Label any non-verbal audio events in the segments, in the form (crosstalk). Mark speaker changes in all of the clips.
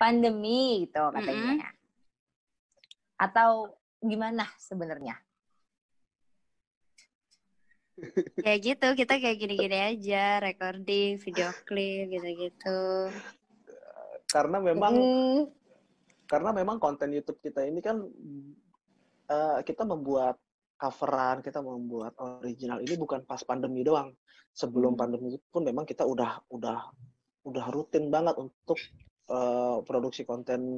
Speaker 1: pandemi gitu katanya. Mm -hmm. Atau gimana
Speaker 2: sebenarnya? Kayak gitu kita kayak gini-gini aja recording video klip gitu-gitu
Speaker 3: karena memang mm. karena memang konten YouTube kita ini kan uh, kita membuat coveran kita membuat original ini bukan pas pandemi doang sebelum mm. pandemi pun memang kita udah udah udah rutin banget untuk Eh, produksi konten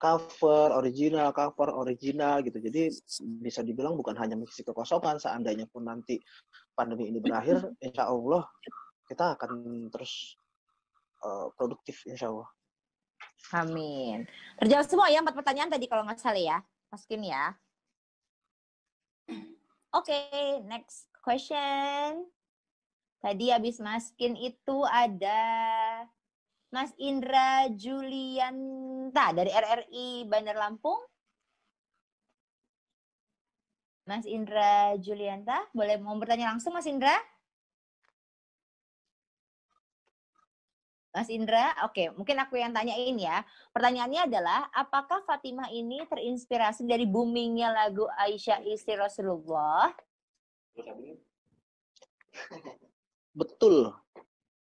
Speaker 3: cover, original, cover, original gitu. Jadi bisa dibilang bukan hanya mengisi kekosongan, seandainya pun nanti pandemi ini berakhir, insya Allah kita akan terus uh, produktif insya Allah.
Speaker 1: Amin. Terjawab semua ya empat pertanyaan tadi kalau nggak salah ya. Masukin ya. Oke, okay, next question. Tadi habis maskin itu ada Mas Indra Julianta dari RRI Bandar Lampung. Mas Indra Julianta, boleh mau bertanya langsung Mas Indra? Mas Indra, oke, okay. mungkin aku yang tanyain ya. Pertanyaannya adalah, apakah Fatimah ini terinspirasi dari boomingnya lagu Aisyah Istri Rasulullah?
Speaker 3: Betul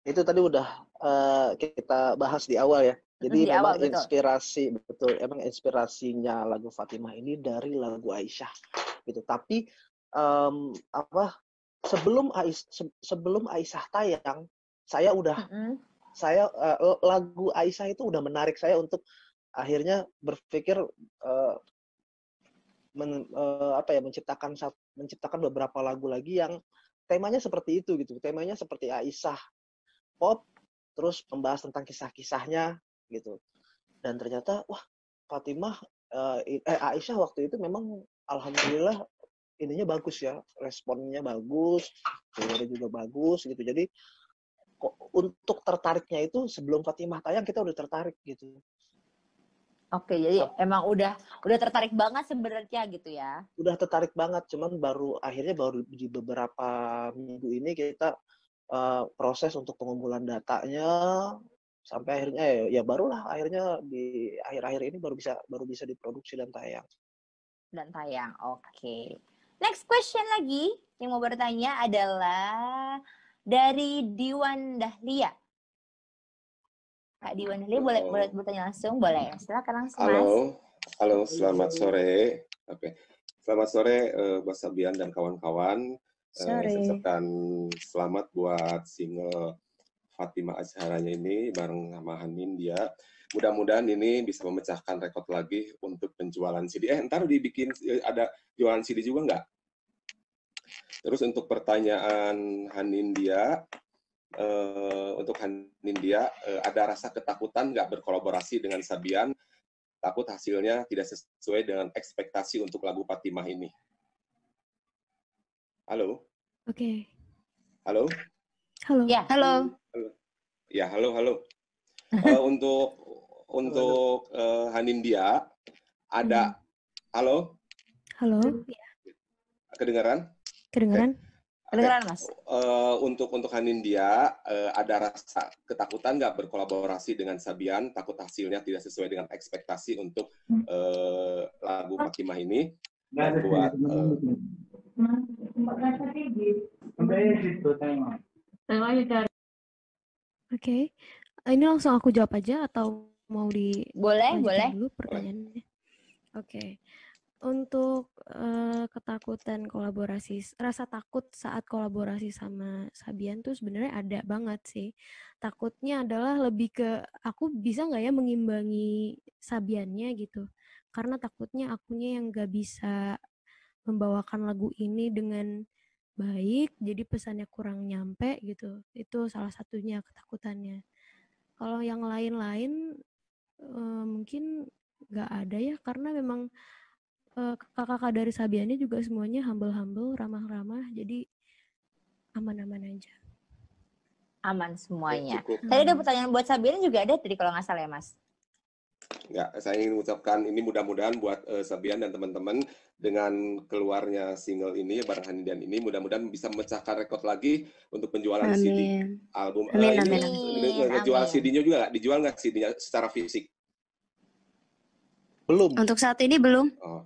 Speaker 3: itu tadi udah uh, kita bahas di awal ya. Jadi mm-hmm, di memang awal, inspirasi betul. betul, emang inspirasinya lagu Fatimah ini dari lagu Aisyah gitu. Tapi um, apa sebelum Ais sebelum Aisyah tayang, saya udah mm -hmm. saya uh, lagu Aisyah itu udah menarik saya untuk akhirnya berpikir uh, men, uh, apa ya menciptakan menciptakan beberapa lagu lagi yang temanya seperti itu gitu temanya seperti Aisyah pop terus membahas tentang kisah-kisahnya gitu dan ternyata wah Fatimah eh, eh Aisyah waktu itu memang alhamdulillah ininya bagus ya responnya bagus teori juga bagus gitu jadi kok untuk tertariknya itu sebelum Fatimah tayang kita udah tertarik gitu Oke, jadi so,
Speaker 1: emang udah udah tertarik banget sebenarnya gitu ya.
Speaker 3: Udah tertarik banget, cuman baru akhirnya baru di beberapa minggu ini kita uh, proses untuk pengumpulan datanya sampai akhirnya ya, ya barulah akhirnya di akhir-akhir ini baru bisa baru bisa diproduksi dan tayang.
Speaker 1: Dan tayang, oke. Okay. Next question lagi yang mau bertanya adalah dari Diwan Dahlia. Kak Diwan Dahlia boleh boleh bertanya langsung, boleh. Silakan langsung. Halo. Mas.
Speaker 4: Halo, selamat sore. Oke. Okay. Selamat sore uh, Sabian dan kawan-kawan. Eh, Sore. Ucapkan selamat buat single Fatima Azharanya ini bareng sama Hanin dia. Mudah-mudahan ini bisa memecahkan rekor lagi untuk penjualan CD. Eh, ntar dibikin eh, ada jualan CD juga nggak? Terus untuk pertanyaan Hanin dia, uh, untuk Hanin dia, uh, ada rasa ketakutan nggak berkolaborasi dengan Sabian? Takut hasilnya tidak sesuai dengan ekspektasi untuk lagu Fatimah ini. Halo. Oke. Okay. Halo.
Speaker 5: Halo. Ya, halo.
Speaker 4: halo. Ya, halo, halo. uh, (laughs) untuk untuk uh, eh, Hanindia ada hmm. halo.
Speaker 5: Halo. Ya. Kedengaran? Kedengaran. Okay. Kedengaran, Mas.
Speaker 4: Uh, untuk untuk Hanindia uh, ada rasa ketakutan nggak berkolaborasi dengan Sabian, takut hasilnya tidak sesuai dengan ekspektasi untuk uh, lagu Makimah ini buat
Speaker 2: Oke.
Speaker 5: Okay. Ini langsung aku jawab aja atau mau di boleh boleh dulu pertanyaannya. Oke. Okay. Untuk uh, ketakutan kolaborasi, rasa takut saat kolaborasi sama Sabian tuh sebenarnya ada banget sih. Takutnya adalah lebih ke aku bisa nggak ya mengimbangi Sabiannya gitu. Karena takutnya akunya yang nggak bisa membawakan lagu ini dengan baik jadi pesannya kurang nyampe gitu itu salah satunya ketakutannya kalau yang lain-lain e, mungkin nggak ada ya karena memang eh, kakak-kakak dari Sabiani juga semuanya humble-humble ramah-ramah jadi aman-aman aja
Speaker 1: aman semuanya. Ya, tadi ada pertanyaan buat Sabian juga ada tadi kalau nggak salah ya mas.
Speaker 4: Enggak, ya, saya ingin mengucapkan ini mudah-mudahan buat uh, Sabian dan teman-teman dengan keluarnya single ini barang dan ini mudah-mudahan bisa memecahkan rekor lagi untuk penjualan amin. CD album amin, uh, eh, amin, ini, amin. Jual CD-nya juga gak? dijual nggak CD-nya secara fisik? Belum.
Speaker 5: Untuk saat ini belum.
Speaker 4: Oh.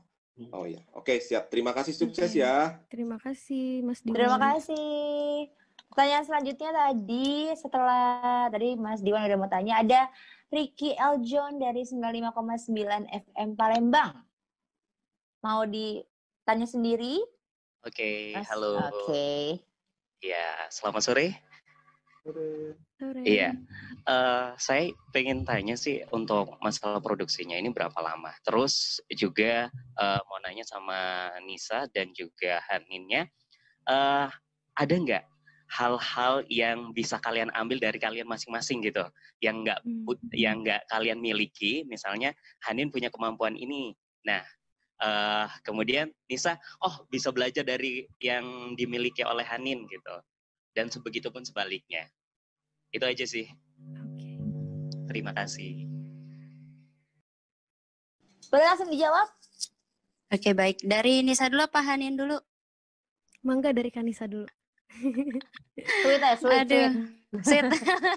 Speaker 4: Oh ya Oke, siap. Terima kasih sukses okay. ya.
Speaker 5: Terima kasih Mas Diwan. Terima kasih. Pertanyaan
Speaker 1: selanjutnya tadi setelah tadi Mas Diwan udah mau tanya ada Ricky Eljon dari 95,9 FM Palembang. Mau ditanya sendiri?
Speaker 4: Oke, okay, halo. Oke. Okay. Ya, selamat sore. Sore. Iya, uh, saya pengen tanya sih untuk masalah produksinya ini berapa lama. Terus juga uh, mau nanya sama Nisa dan juga Haninnya, uh, ada nggak hal-hal yang bisa kalian ambil dari kalian masing-masing gitu yang nggak hmm. yang nggak kalian miliki misalnya Hanin punya kemampuan ini nah uh, kemudian Nisa oh bisa belajar dari yang dimiliki oleh Hanin gitu dan sebegitu pun sebaliknya itu aja sih okay. terima kasih
Speaker 2: boleh langsung dijawab oke okay, baik dari Nisa
Speaker 5: dulu apa Hanin dulu mangga dari Kanisa dulu (laughs) sweet ya, sweet. sweet.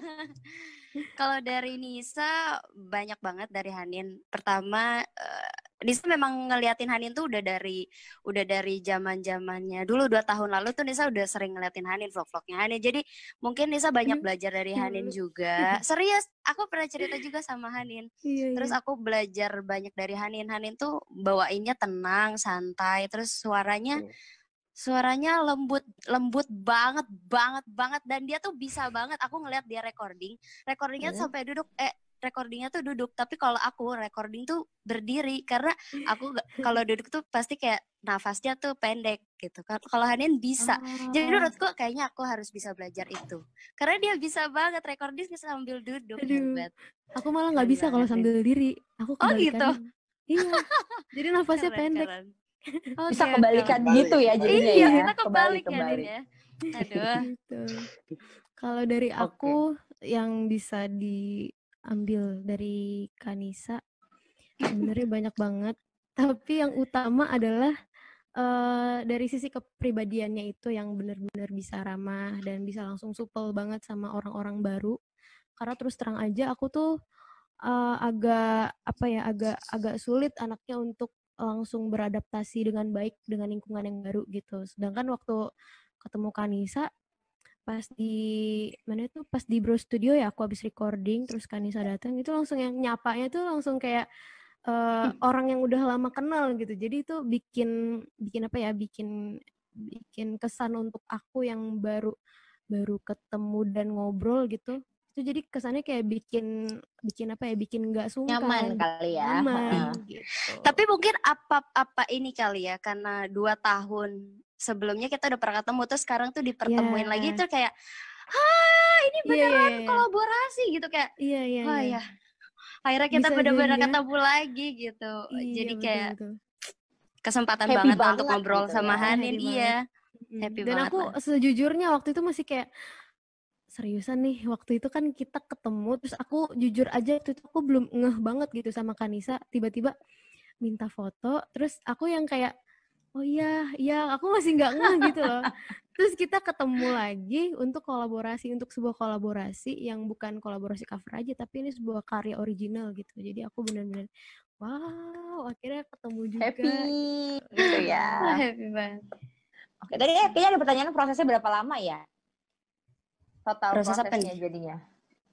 Speaker 2: (laughs) (laughs) Kalau dari Nisa banyak banget dari Hanin. Pertama eh, Nisa memang ngeliatin Hanin tuh udah dari udah dari zaman zamannya dulu dua tahun lalu tuh Nisa udah sering ngeliatin Hanin vlog-vlognya Hanin. Jadi mungkin Nisa banyak hmm. belajar dari iya, Hanin iya. juga. Serius, aku pernah cerita juga sama Hanin. Iya, terus aku belajar banyak dari Hanin. Hanin tuh bawainnya tenang, santai, terus suaranya suaranya lembut lembut banget banget banget dan dia tuh bisa banget aku ngeliat dia recording recordingnya yeah. Iya. sampai duduk eh recordingnya tuh duduk tapi kalau aku recording tuh berdiri karena aku kalau duduk tuh pasti kayak nafasnya tuh pendek gitu kan. kalau Hanin bisa oh. jadi menurutku kayaknya aku harus bisa belajar itu karena dia bisa banget recording sambil duduk Aduh. hebat
Speaker 5: aku malah nggak bisa kalau sambil diri aku oh gitu iya jadi (laughs) nafasnya keren, pendek keren. Oh, bisa kebalikan kembali, gitu ya jadinya iya, ya. kita kebalik, ya, kembali ya. Aduh. gitu. Kalau dari aku okay. yang bisa diambil dari Kanisa sebenarnya banyak banget, tapi yang utama adalah Uh, dari sisi kepribadiannya itu yang benar-benar bisa ramah dan bisa langsung supel banget sama orang-orang baru karena terus terang aja aku tuh uh, agak apa ya agak agak sulit anaknya untuk langsung beradaptasi dengan baik dengan lingkungan yang baru gitu. Sedangkan waktu ketemu Kanisa pas di mana itu pas di Bro Studio ya aku habis recording terus Kanisa datang itu langsung yang nyapanya tuh langsung kayak uh, orang yang udah lama kenal gitu. Jadi itu bikin bikin apa ya? bikin bikin kesan untuk aku yang baru baru ketemu dan ngobrol gitu itu jadi kesannya kayak bikin bikin apa ya bikin nggak sungkan nyaman kali ya nyaman, gitu. tapi mungkin apa apa ini kali ya karena
Speaker 2: dua tahun sebelumnya kita udah pernah ketemu terus sekarang tuh iya. dipertemuin yeah. lagi itu kayak ah ini iya, iya, beneran yeah, yeah. kolaborasi gitu kayak iya yeah, iya yeah, ya akhirnya kita benar-benar ya. ketemu lagi gitu yeah, jadi kayak betul.
Speaker 5: kesempatan banget, banget untuk ngobrol gitu sama ya, Hanin iya happy dan aku sejujurnya waktu itu masih kayak seriusan nih waktu itu kan kita ketemu terus aku jujur aja waktu itu aku belum ngeh banget gitu sama Kanisa tiba-tiba minta foto terus aku yang kayak oh iya iya aku masih nggak ngeh gitu loh terus kita ketemu lagi untuk kolaborasi untuk sebuah kolaborasi yang bukan kolaborasi cover aja tapi ini sebuah karya original gitu jadi aku benar-benar wow akhirnya ketemu juga happy gitu, ya (laughs)
Speaker 1: happy banget oke tadi kayaknya ada pertanyaan prosesnya berapa lama ya total proses prosesnya apa jadinya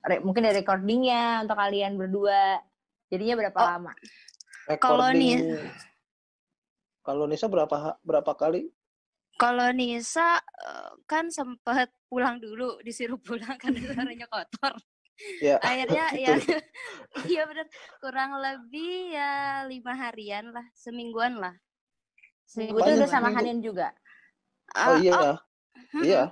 Speaker 1: Re mungkin dari recordingnya untuk kalian berdua
Speaker 2: jadinya berapa oh, lama
Speaker 3: kalau nih kalau Nisa berapa berapa kali
Speaker 2: kalau Nisa eh, kan sempat pulang dulu disuruh pulang karena suaranya kotor
Speaker 5: Ya. Akhirnya (laughs)
Speaker 2: ya, (laughs) iya benar kurang lebih ya lima harian lah, semingguan lah. Seminggu itu udah sama Hanin juga. Eh, oh uh, iya, oh. Ya. Hmm. iya,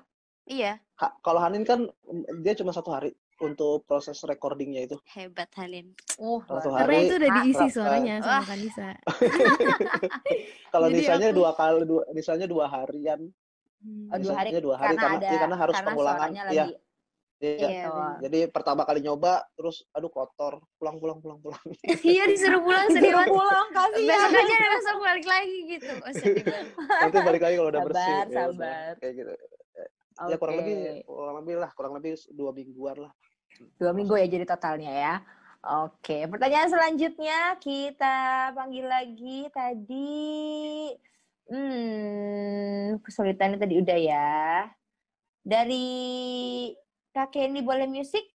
Speaker 2: Iya.
Speaker 3: Ha, kalau Hanin kan mm, dia cuma satu hari untuk proses recordingnya itu.
Speaker 2: Hebat Hanin. Oh, satu
Speaker 3: hari, karena itu udah diisi ah, suaranya
Speaker 5: ah, sama Kanisa.
Speaker 2: (laughs)
Speaker 5: kalau Nisanya
Speaker 3: aku... dua kali, dua, Nisanya dua harian.
Speaker 5: Oh, dua hari, dua hari karena, karena, ada, iya, karena
Speaker 3: harus karena pengulangan. Iya. Lagi... Iya. iya. iya Jadi pertama kali nyoba terus aduh kotor, pulang pulang pulang pulang.
Speaker 2: (laughs) iya disuruh pulang sendiri. pulang kasih. Besok aja langsung balik lagi gitu. Oh, Nanti balik lagi kalau udah sabar, bersih. Sabar, iya,
Speaker 3: sabar. Ya, kayak gitu. Okay. Ya kurang lebih kurang lebih
Speaker 1: lah kurang lebih dua mingguan lah. Dua minggu ya jadi totalnya ya. Oke, pertanyaan selanjutnya kita panggil lagi tadi. Hmm, kesulitannya tadi udah ya. Dari Kak Kenny boleh musik?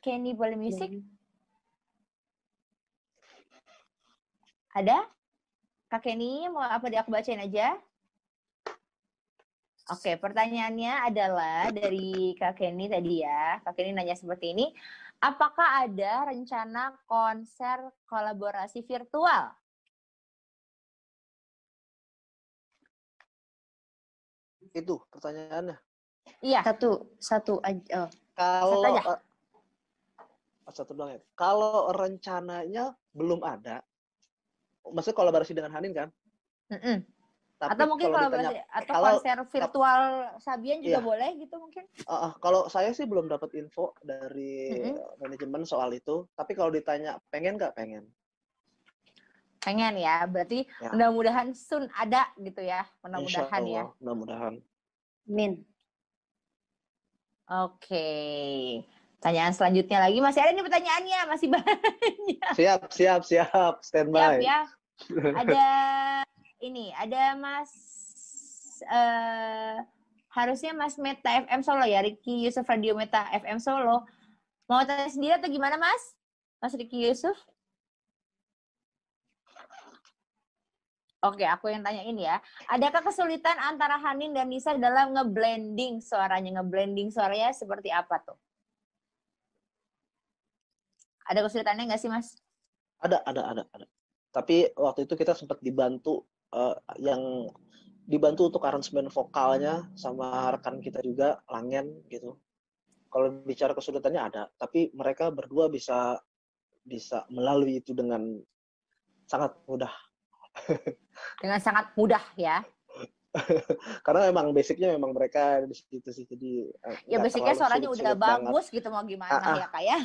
Speaker 1: Kenny boleh musik? Hmm. Ada? Kak Kenny mau apa di aku bacain aja? Oke, pertanyaannya adalah dari Kak Kenny tadi ya. Kak Kenny nanya seperti ini, apakah ada rencana konser kolaborasi virtual?
Speaker 4: Itu
Speaker 3: pertanyaannya.
Speaker 2: Iya. Satu, satu oh, aja.
Speaker 3: Kalau satu, aja. satu doang ya. Kalau rencananya belum ada, maksudnya kolaborasi dengan Hanin kan? Mm -mm. Tapi atau mungkin kalau, kalau ditanya, eh, atau kalau, konser
Speaker 1: virtual Sabian juga iya. boleh gitu mungkin?
Speaker 3: Uh, kalau saya sih belum dapat info dari mm-hmm. manajemen soal itu. Tapi kalau ditanya pengen nggak pengen?
Speaker 1: Pengen ya, berarti ya. mudah-mudahan soon ada gitu ya, mudah-mudahan ya. Mudah-mudahan. Min. Oke. Okay. Pertanyaan selanjutnya lagi masih ada nih pertanyaannya, masih (laughs) banyak.
Speaker 3: Siap, siap, siap. Standby. Siap ya.
Speaker 1: Ada ini ada Mas uh, harusnya Mas Meta FM Solo ya, Ricky Yusuf Radio Meta FM Solo. Mau tanya sendiri atau gimana Mas? Mas Ricky Yusuf? Oke, aku yang tanya ini ya. Adakah kesulitan antara Hanin dan Nisa dalam ngeblending suaranya? Ngeblending suaranya seperti apa tuh? Ada kesulitannya nggak sih, Mas?
Speaker 3: Ada, ada, ada, ada. Tapi waktu itu kita sempat dibantu uh, yang dibantu untuk aransemen vokalnya sama rekan kita juga Langen gitu. Kalau bicara kesulitannya ada, tapi mereka berdua bisa bisa melalui itu dengan sangat mudah. (laughs)
Speaker 1: dengan sangat mudah ya.
Speaker 3: (laughs) karena memang basicnya memang mereka di situ sih jadi eh, ya basicnya suaranya sulit, udah sulit bagus banget.
Speaker 1: gitu mau gimana ah, ah. ya kak ya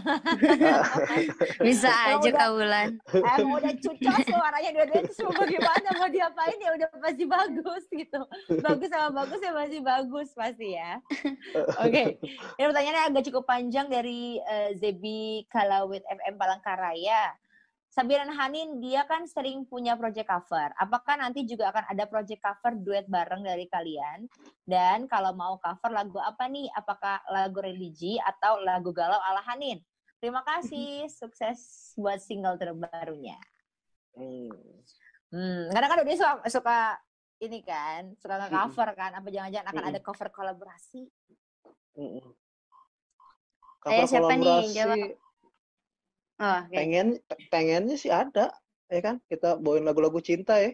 Speaker 2: (laughs) bisa aja kak Wulan (laughs) emang udah cucok suaranya dia itu
Speaker 1: mau gimana mau diapain ya udah pasti bagus gitu bagus sama bagus ya pasti bagus pasti ya oke okay. ini pertanyaannya agak cukup panjang dari uh, Zebi Kalawit FM Palangkaraya Sabiran Hanin dia kan sering punya project cover. Apakah nanti juga akan ada project cover duet bareng dari kalian? Dan kalau mau cover lagu apa nih? Apakah lagu religi atau lagu galau ala Hanin? Terima kasih, mm-hmm. sukses buat single terbarunya.
Speaker 5: Mm. Hmm, karena kan
Speaker 1: dia suka, suka ini kan, suka cover kan? Apa jangan-jangan akan ada cover kolaborasi?
Speaker 5: Eh, cover Ayo, siapa kolaborasi... nih? Jawab
Speaker 3: Ah, okay. Pengen pengennya sih ada, ya kan? Kita bawain lagu-lagu cinta ya.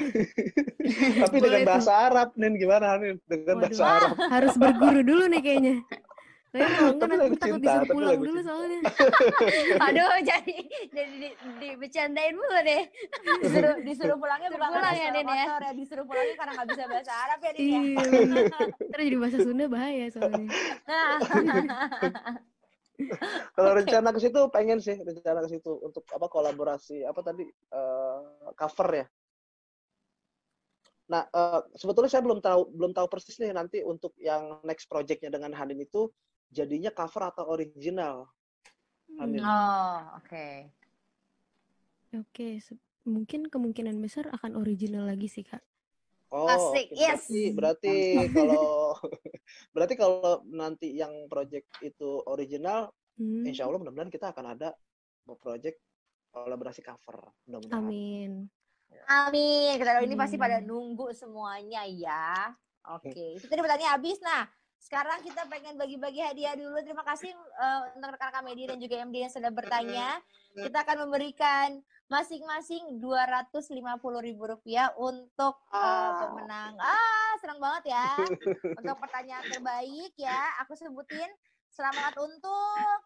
Speaker 3: (laughs) Tapi Boleh dengan bahasa tuh. Arab nih gimana nih dengan
Speaker 5: Waduh, bahasa Arab? Ah, harus berguru dulu nih kayaknya. (laughs) Tapi nggak nanti takut cinta, disuruh pulang dulu cinta. soalnya. (laughs) Aduh, jadi
Speaker 2: jadi di, di, bercandain mulu deh.
Speaker 1: Disuruh disuruh pulangnya pulang, pulang ya nih ya? ya. Disuruh pulangnya karena nggak bisa bahasa Arab ya nih ya.
Speaker 5: Iya, Terus jadi bahasa Sunda bahaya soalnya.
Speaker 3: Kalau rencana ke situ pengen sih rencana ke situ untuk apa kolaborasi apa tadi uh, cover ya. Nah, uh, sebetulnya saya belum tahu belum tahu persis nih nanti untuk yang next projectnya dengan Hanin itu jadinya cover atau original.
Speaker 5: Hanin. Hmm, oh, oke. Okay. Oke, okay, mungkin kemungkinan besar akan original lagi sih, Kak.
Speaker 2: Oh, Asik, okay. yes. Berarti,
Speaker 3: kalau (laughs) (laughs) berarti kalau nanti yang project itu original, hmm. insya Allah mudah-mudahan kita akan ada project kolaborasi cover. mudah
Speaker 5: Amin.
Speaker 1: Ya. Amin. Kita ini pasti pada hmm. nunggu semuanya ya.
Speaker 2: Oke, okay. Hmm. itu tadi pertanyaan
Speaker 1: habis. Nah, sekarang kita pengen bagi-bagi hadiah dulu. Terima kasih uh, untuk rekan-rekan media dan juga MD yang sudah bertanya. Hmm. Kita akan memberikan masing-masing dua ratus Rp250.000 untuk ah. uh, pemenang. Ah, senang banget ya. (laughs) untuk pertanyaan terbaik ya, aku sebutin selamat untuk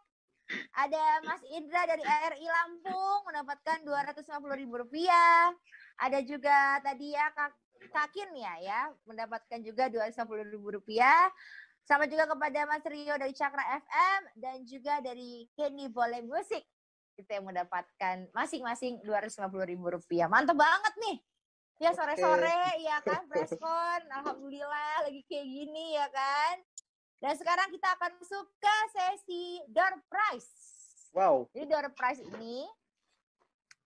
Speaker 1: ada Mas Indra dari RI Lampung mendapatkan dua ratus lima puluh ribu rupiah Ada juga tadi ya Kak Kakin ya ya mendapatkan juga dua ratus lima puluh ribu rupiah Sama juga kepada Mas Rio dari Cakra FM dan juga dari Kenny Boleh Musik kita yang mendapatkan masing-masing dua ratus lima puluh ribu rupiah Mantap banget nih. Ya sore-sore okay. ya kan preskon, alhamdulillah lagi kayak gini ya kan. Dan sekarang kita akan masuk ke sesi door prize. Wow. Jadi door prize ini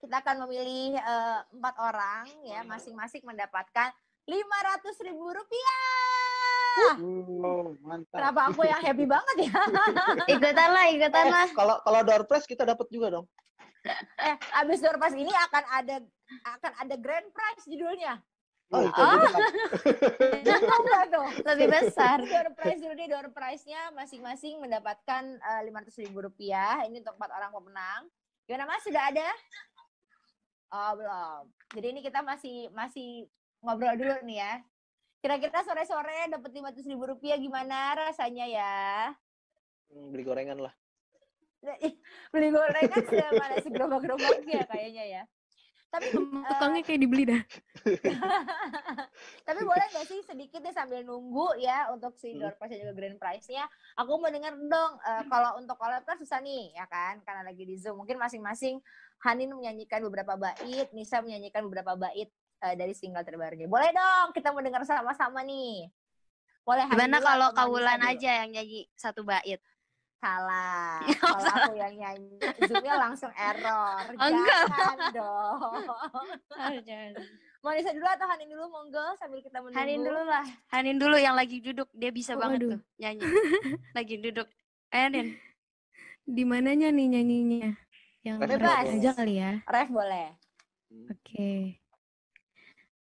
Speaker 1: kita akan memilih eh, empat uh, orang ya iya. masing-masing mendapatkan lima ratus ribu rupiah.
Speaker 2: Kenapa aku yang happy banget ya? (laughs) ikutan lah, ikutan eh,
Speaker 3: Kalau kalau door prize kita dapat juga dong.
Speaker 1: Eh, abis door prize ini akan ada akan ada grand prize judulnya.
Speaker 5: Oh, oh. oh.
Speaker 1: (laughs) tuh. Lebih besar. Door prize dulu nih, door prize-nya masing-masing mendapatkan eh, lima ratus ribu rupiah. Ini untuk empat orang pemenang. Gimana Mas, sudah ada? Oh, belum. Jadi ini kita masih masih ngobrol dulu nih ya. Kira-kira sore-sore dapat lima ratus ribu rupiah gimana rasanya ya?
Speaker 3: Hmm, beli gorengan lah.
Speaker 5: Beli gorengan mana sih (laughs) gerobak-gerobaknya kayaknya
Speaker 1: ya. Tapi eh, tukangnya
Speaker 5: uh, kayak dibeli dah.
Speaker 1: (laughs) tapi boleh nggak sih sedikit deh sambil nunggu ya untuk si hmm. door prize juga grand prize-nya. Aku mau dengar dong uh, kalau untuk collab kan susah nih ya kan karena lagi di Zoom. Mungkin masing-masing Hanin menyanyikan beberapa bait, Nisa menyanyikan beberapa bait uh, dari single terbarunya. Boleh dong kita mau dengar sama-sama nih.
Speaker 2: Boleh. Gimana kalau Kawulan aja yang nyanyi satu bait? Salah.
Speaker 1: (laughs) kalau aku yang nyanyi, zoomnya langsung error. Oh, enggak. Jangan dong. Nisa dulu atau Hanin dulu monggo sambil kita menunggu. Hanin dulu lah.
Speaker 5: Hanin dulu yang lagi
Speaker 2: duduk dia bisa oh, banget tuh nyanyi. (laughs) lagi duduk. Ayo eh, Hanin.
Speaker 5: Di mananya nih nyanyinya? Yang bebas aja kali ya.
Speaker 2: Ref boleh.
Speaker 5: Oke. Okay.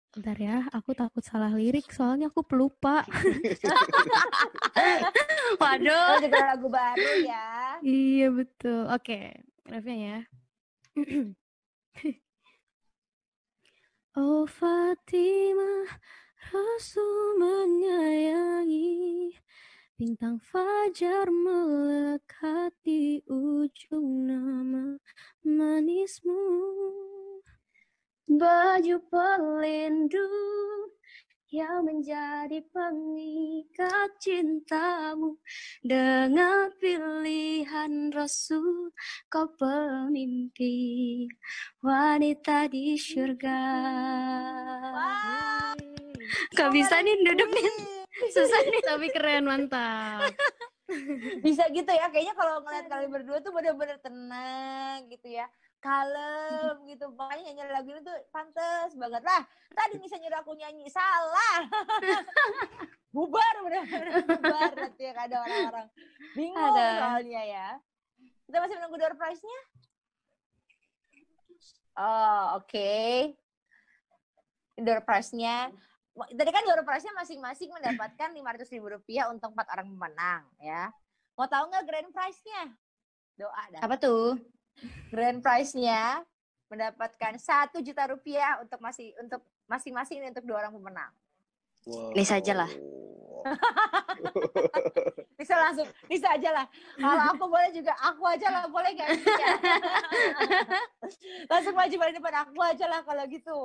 Speaker 5: Bentar ya, aku takut salah lirik soalnya aku pelupa. (laughs) Waduh. Oh, juga lagu baru ya. Iya betul. Oke, okay. refnya ya. (clears throat) oh Fatimah, Rasul menyayangi Bintang fajar melekat di ujung nama manismu
Speaker 2: baju pelindung yang menjadi pengikat cintamu dengan pilihan Rasul kau pemimpi wanita di surga. Wow. Gak bisa nih duduk nih susah nih tapi keren mantap. (laughs) bisa gitu ya kayaknya kalau ngeliat kalian berdua tuh
Speaker 1: bener-bener tenang gitu ya kalem gitu makanya nyanyi lagu itu tuh pantas banget lah tadi misalnya udah aku nyanyi salah (laughs) bubar bener bubar nanti ya ada orang-orang bingung ada. soalnya ya kita masih menunggu door prize-nya oh oke okay. door prize-nya tadi kan door prize-nya masing-masing mendapatkan lima ratus ribu rupiah untuk empat orang pemenang ya mau tahu nggak grand prize-nya doa dah. apa tuh Grand prize-nya
Speaker 2: mendapatkan
Speaker 1: satu juta rupiah untuk masih untuk masing-masing untuk dua orang pemenang.
Speaker 2: Wow. Lisa aja lah.
Speaker 1: (laughs) Bisa langsung, bisa aja lah. Kalau aku boleh juga, aku aja lah boleh nggak? (laughs) langsung maju balik depan aku aja lah kalau gitu.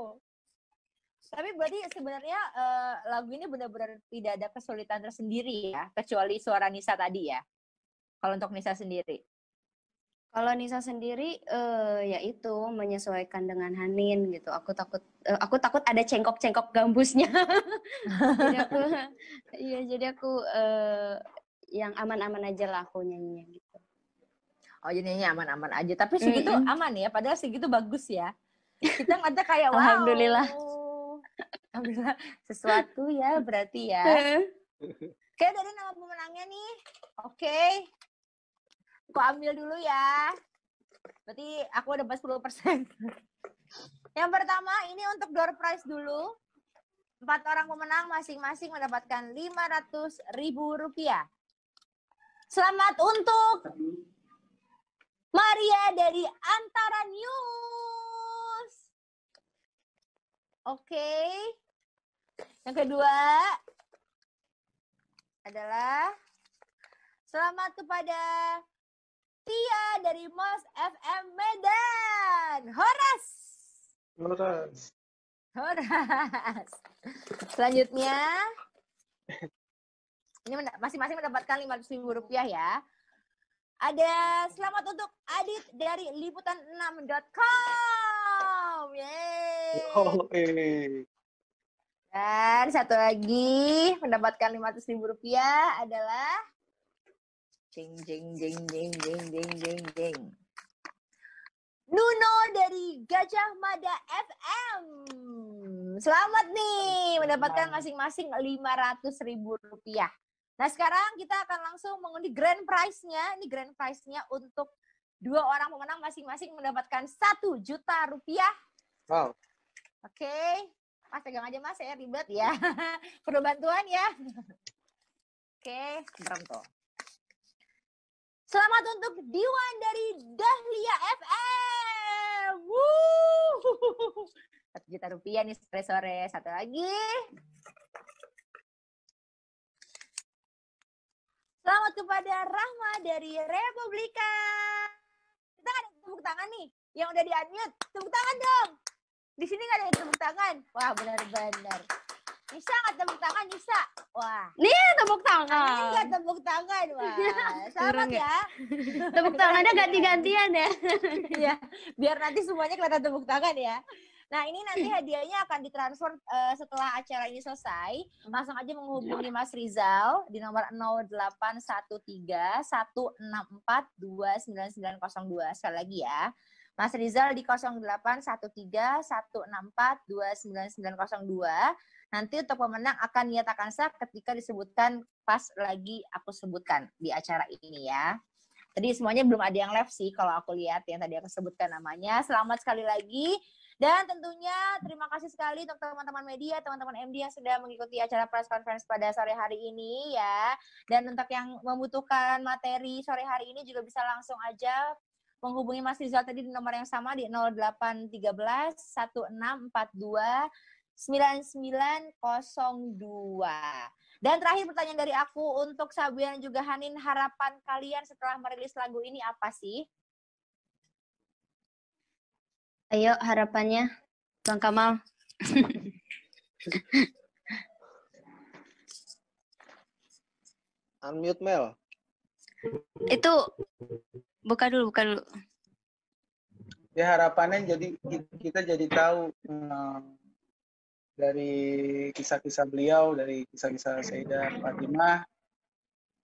Speaker 1: Tapi berarti sebenarnya uh, lagu ini benar-benar tidak ada kesulitan tersendiri ya, kecuali suara Nisa tadi ya. Kalau untuk Nisa sendiri.
Speaker 2: Kalau Nisa sendiri, uh, ya itu menyesuaikan dengan Hanin gitu. Aku takut, uh, aku takut ada cengkok-cengkok gambusnya. (laughs) jadi aku, (laughs) iya jadi aku uh, yang aman-aman aja lah aku nyanyinya gitu. Oh
Speaker 1: nyanyi aman-aman aja. Tapi segitu mm -hmm. aman ya. Padahal segitu bagus ya. Kita nggak ada kayak wow. Alhamdulillah. Alhamdulillah sesuatu ya berarti ya. Oke, (laughs) dari nama pemenangnya nih. Oke. Okay aku ambil dulu ya. Berarti aku dapat 10%. (laughs) Yang pertama, ini untuk door prize dulu. Empat orang pemenang masing-masing mendapatkan 500 ribu rupiah. Selamat untuk Maria dari Antara News. Oke. Yang kedua adalah selamat kepada Tia dari Mos FM Medan. Horas.
Speaker 4: Horas.
Speaker 1: Horas.
Speaker 2: Selanjutnya.
Speaker 1: Ini masing-masing mendapatkan lima ratus ribu rupiah ya. Ada selamat untuk Adit dari liputan6.com. Yeay. Oh, Dan satu lagi mendapatkan lima ratus ribu rupiah adalah Jeng jeng jeng jeng jeng jeng jeng jeng. Nuno dari Gajah Mada FM. Selamat nih mendapatkan masing-masing lima ratus ribu rupiah. Nah sekarang kita akan langsung mengundi grand prize-nya. Ini grand prize-nya untuk dua orang pemenang masing-masing mendapatkan satu juta rupiah. Wow. Oke, okay. Mas pegang aja Mas, saya ribet ya. (laughs) Perlu bantuan ya. (laughs) Oke, okay. Selamat untuk Diwan dari Dahlia FM. Satu juta rupiah nih sore-sore. Satu lagi. Selamat kepada Rahma dari Republika. Kita ada tepuk tangan nih, yang udah di unmute. Tepuk tangan dong. Di sini nggak ada tepuk tangan. Wah, benar-benar. Nisa nggak tepuk tangan, Nisa. Wah.
Speaker 5: Nih tepuk tangan. Ini nggak
Speaker 1: tepuk tangan, (laughs) wah. Selamat ya. ya.
Speaker 5: (laughs) tepuk tangannya
Speaker 1: ganti-gantian ya. (laughs) Iya, biar nanti semuanya kelihatan tepuk tangan ya. Nah, ini nanti hadiahnya akan ditransfer uh, setelah acara ini selesai. Langsung aja menghubungi Mas Rizal di nomor 0813 1642902 Sekali lagi ya. Mas Rizal di 0813 1642902 Nanti untuk pemenang akan dinyatakan sah ketika disebutkan pas lagi aku sebutkan di acara ini ya. Tadi semuanya belum ada yang left sih kalau aku lihat yang tadi aku sebutkan namanya. Selamat sekali lagi. Dan tentunya terima kasih sekali untuk teman-teman media, teman-teman MD yang sudah mengikuti acara press conference pada sore hari ini ya. Dan untuk yang membutuhkan materi sore hari ini juga bisa langsung aja menghubungi Mas Rizal tadi di nomor yang sama di 0813 1642 9902. Dan terakhir pertanyaan dari aku untuk Sabian juga Hanin, harapan kalian setelah merilis lagu ini apa sih?
Speaker 2: Ayo harapannya, Bang Kamal. (laughs)
Speaker 3: Unmute Mel. Itu buka dulu, buka dulu. Ya harapannya jadi kita jadi tahu eh, dari kisah-kisah beliau, dari kisah-kisah Sayyidah Fatimah.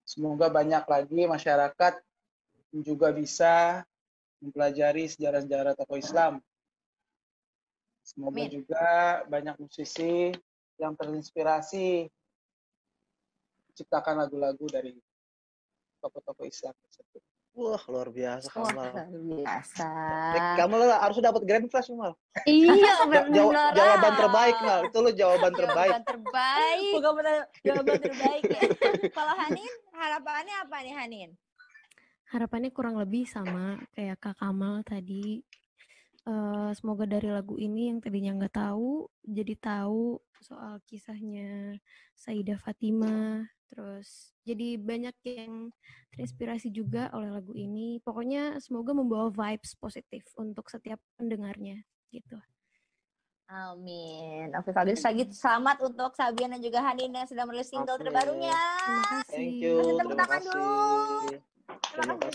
Speaker 3: Semoga banyak lagi masyarakat juga bisa mempelajari sejarah-sejarah tokoh Islam. Semoga juga banyak musisi yang terinspirasi menciptakan lagu-lagu dari tokoh-tokoh Islam tersebut. Wah, luar biasa Kamal. Kamu luar biasa. Kamal harus dapat grand prize, Kamal. Iya, (laughs) benar. jawaban terbaik, Mal. Itu lo
Speaker 5: jawaban terbaik. Jawaban
Speaker 1: terbaik. Bukan
Speaker 5: jawaban terbaik
Speaker 1: ya. Kalau Hanin, harapannya apa nih, Hanin?
Speaker 5: Harapannya kurang lebih sama kayak Kak Kamal tadi. Eh, semoga dari lagu ini yang tadinya nggak tahu jadi tahu soal kisahnya Saida Fatima terus jadi banyak yang terinspirasi juga oleh lagu ini pokoknya semoga membawa vibes positif untuk setiap pendengarnya gitu
Speaker 1: Amin.
Speaker 5: Oke, okay, kalau lagi gitu, selamat untuk Sabian dan juga Hanin yang sudah merilis single Amin. terbarunya.
Speaker 1: Terima kasih. Thank you. Terima kasih. Terima kasih. Terima kasih. Terima kasih. Terima kasih. Terima kasih. Terima kasih. Terima kasih. Terima kasih. Terima kasih. Terima kasih. Terima kasih. Terima kasih. Terima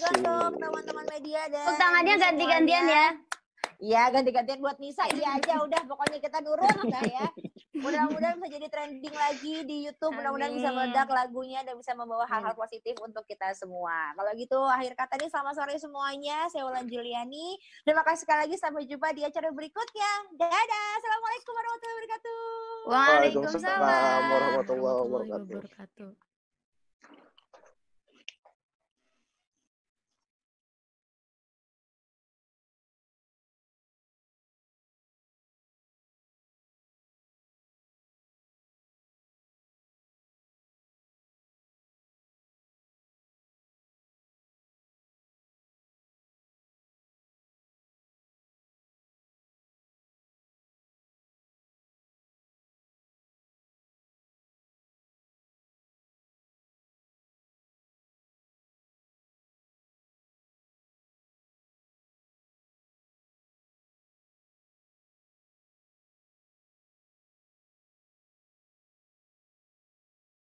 Speaker 1: kasih. Terima kasih. Terima kasih. Iya, ganti-gantian buat Nisa. Iya aja udah pokoknya kita nurut ya. Mudah-mudahan bisa jadi trending lagi di YouTube, mudah-mudahan bisa meledak lagunya dan bisa membawa hal-hal positif untuk kita semua. Kalau gitu akhir kata nih selamat sore semuanya. Saya Wulan Juliani. Terima kasih sekali lagi sampai jumpa di acara berikutnya. Dadah. Assalamualaikum warahmatullahi
Speaker 5: wabarakatuh. Waalaikumsalam warahmatullahi wabarakatuh.